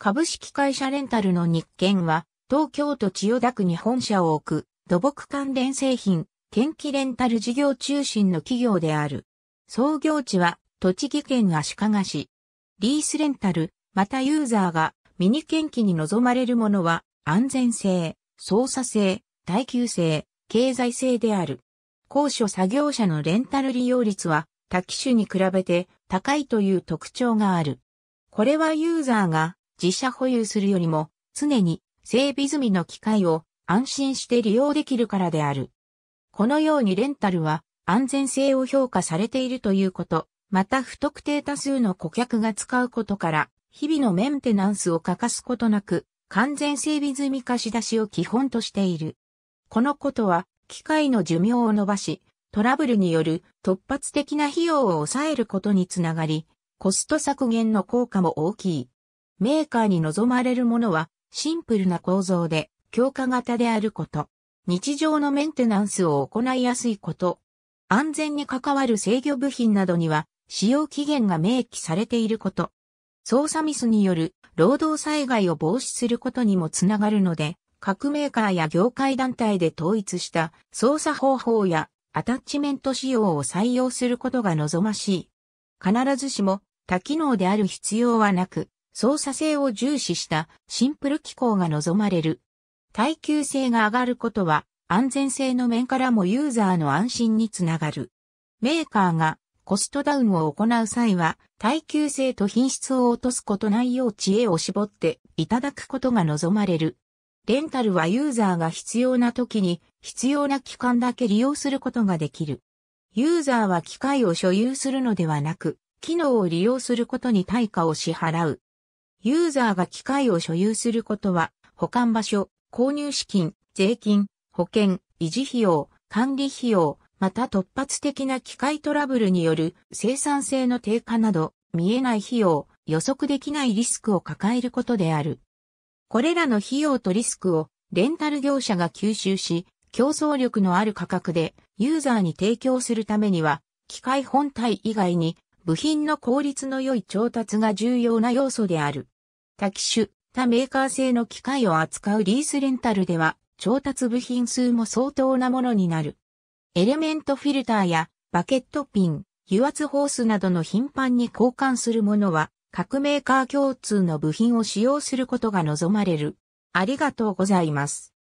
株式会社レンタルの日券は、東京都千代田区に本社を置く、土木関連製品、天気レンタル事業中心の企業である。創業地は、栃木県足利市。リースレンタル、またユーザーが、ミニ建機に望まれるものは、安全性、操作性、耐久性、経済性である。高所作業者のレンタル利用率は、多機種に比べて高いという特徴がある。これはユーザーが自社保有するよりも、常に整備済みの機械を安心して利用できるからである。このようにレンタルは安全性を評価されているということ、また不特定多数の顧客が使うことから、日々のメンテナンスを欠かすことなく、完全整備済み貸し出しを基本としている。このことは、機械の寿命を伸ばし、トラブルによる突発的な費用を抑えることにつながり、コスト削減の効果も大きい。メーカーに望まれるものは、シンプルな構造で、強化型であること。日常のメンテナンスを行いやすいこと。安全に関わる制御部品などには、使用期限が明記されていること。操作ミスによる労働災害を防止することにもつながるので、各メーカーや業界団体で統一した操作方法やアタッチメント仕様を採用することが望ましい。必ずしも多機能である必要はなく、操作性を重視したシンプル機構が望まれる。耐久性が上がることは安全性の面からもユーザーの安心につながる。メーカーがコストダウンを行う際は耐久性と品質を落とすことないよう知恵を絞っていただくことが望まれる。レンタルはユーザーが必要な時に必要な期間だけ利用することができる。ユーザーは機械を所有するのではなく、機能を利用することに対価を支払う。ユーザーが機械を所有することは、保管場所、購入資金、税金、保険、維持費用、管理費用、また突発的な機械トラブルによる生産性の低下など、見えない費用、予測できないリスクを抱えることである。これらの費用とリスクをレンタル業者が吸収し、競争力のある価格でユーザーに提供するためには、機械本体以外に部品の効率の良い調達が重要な要素である。多機種、他メーカー製の機械を扱うリースレンタルでは、調達部品数も相当なものになる。エレメントフィルターやバケットピン、油圧ホースなどの頻繁に交換するものは、各メーカー共通の部品を使用することが望まれる。ありがとうございます。